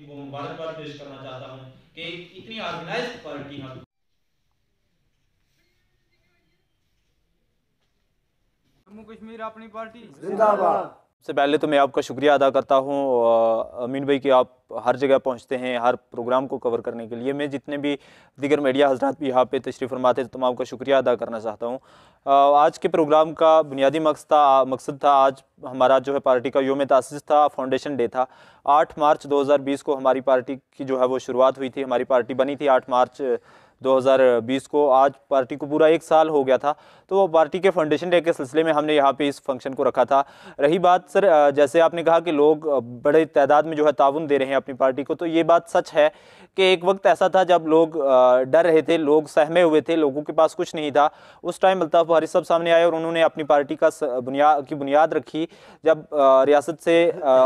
इनको मुबारकबाद पेश करना चाहता हूँ कि इतनी ऑर्गेनाइज पार्टी हम जम्मू कश्मीर अपनी पार्टी जिंदाबाद सबसे पहले तो मैं आपका शुक्रिया अदा करता हूँ अमीन भाई कि आप हर जगह पहुँचते हैं हर प्रोग्राम को कवर करने के लिए मैं जितने भी दिगर मीडिया हजरात भी यहाँ पे तशरीफ़ फरमाते हैं तो मैं आपका शुक्रिया अदा करना चाहता हूँ आज के प्रोग्राम का बुनियादी मकसद था मकसद था आज हमारा जो है पार्टी का योम तसिस था फाउंडेशन डे था आठ मार्च दो को हमारी पार्टी की जो है वो शुरुआत हुई थी हमारी पार्टी बनी थी आठ मार्च 2020 को आज पार्टी को पूरा एक साल हो गया था तो पार्टी के फाउंडेशन डे के सिलसिले में हमने यहाँ पे इस फंक्शन को रखा था रही बात सर जैसे आपने कहा कि लोग बड़े तादाद में जो है ताउन दे रहे हैं अपनी पार्टी को तो ये बात सच है कि एक वक्त ऐसा था जब लोग डर रहे थे लोग सहमे हुए थे लोगों के पास कुछ नहीं था उस टाइम अल्ताफ़ वारिस साहब सामने आए और उन्होंने अपनी पार्टी का बुनिया की बुनियाद रखी जब रियासत से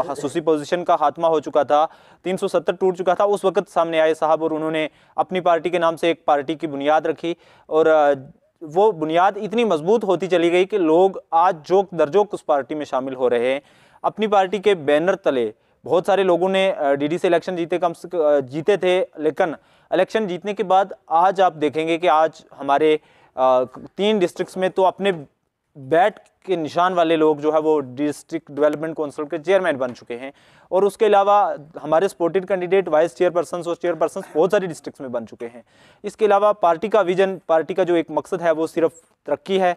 खसूसी पोजिशन का खात्मा हो चुका था तीन टूट चुका था उस वक्त सामने आए साहब और उन्होंने अपनी पार्टी के नाम से एक पार्टी की बुनियाद रखी और वो बुनियाद इतनी मजबूत होती चली गई कि लोग आज जोक दर्जोक उस पार्टी में शामिल हो रहे हैं अपनी पार्टी के बैनर तले बहुत सारे लोगों ने डीडी से इलेक्शन जीते कम से जीते थे लेकिन इलेक्शन जीतने के बाद आज आप देखेंगे कि आज हमारे तीन डिस्ट्रिक्ट्स में तो अपने बैट के निशान वाले लोग जो है वो डिस्ट्रिक्ट डेवलपमेंट काउंसिल के चेयरमैन बन चुके हैं और उसके अलावा हमारे स्पोर्टेड कैंडिडेट वाइस चेयरपर्सन और चेयरपर्सन बहुत सारी डिस्ट्रिक्ट में बन चुके हैं इसके अलावा पार्टी का विजन पार्टी का जो एक मकसद है वो सिर्फ तरक्की है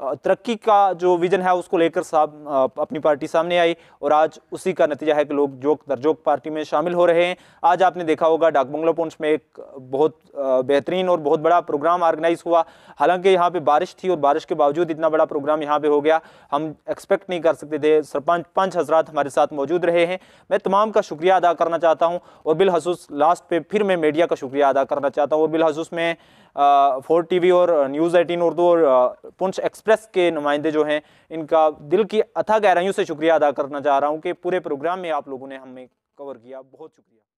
तरक्की का जो विज़न है उसको लेकर साहब अपनी पार्टी सामने आई और आज उसी का नतीजा है कि लोग जोक दरजोक पार्टी में शामिल हो रहे हैं आज आपने देखा होगा डाक बंगला पुंछ में एक बहुत बेहतरीन और बहुत बड़ा प्रोग्राम ऑर्गेनाइज हुआ हालांकि यहाँ पे बारिश थी और बारिश के बावजूद इतना बड़ा प्रोग्राम यहाँ पे हो गया हम एक्सपेक्ट नहीं कर सकते थे सरपंच पंच हजरात हमारे साथ मौजूद रहे हैं मैं तमाम का शुक्रिया अदा करना चाहता हूँ और बिलखसूस लास्ट पर फिर मैं मीडिया का शुक्रिया अदा करना चाहता हूँ और बिलखसूस में फोर टी और न्यूज़ एटीन उर्दू और पुंछ एक्सप्रेस के नुमाइंदे जो हैं इनका दिल की अथा गहराइयों से शुक्रिया अदा करना चाह रहा हूँ कि पूरे प्रोग्राम में आप लोगों ने हमें कवर किया बहुत शुक्रिया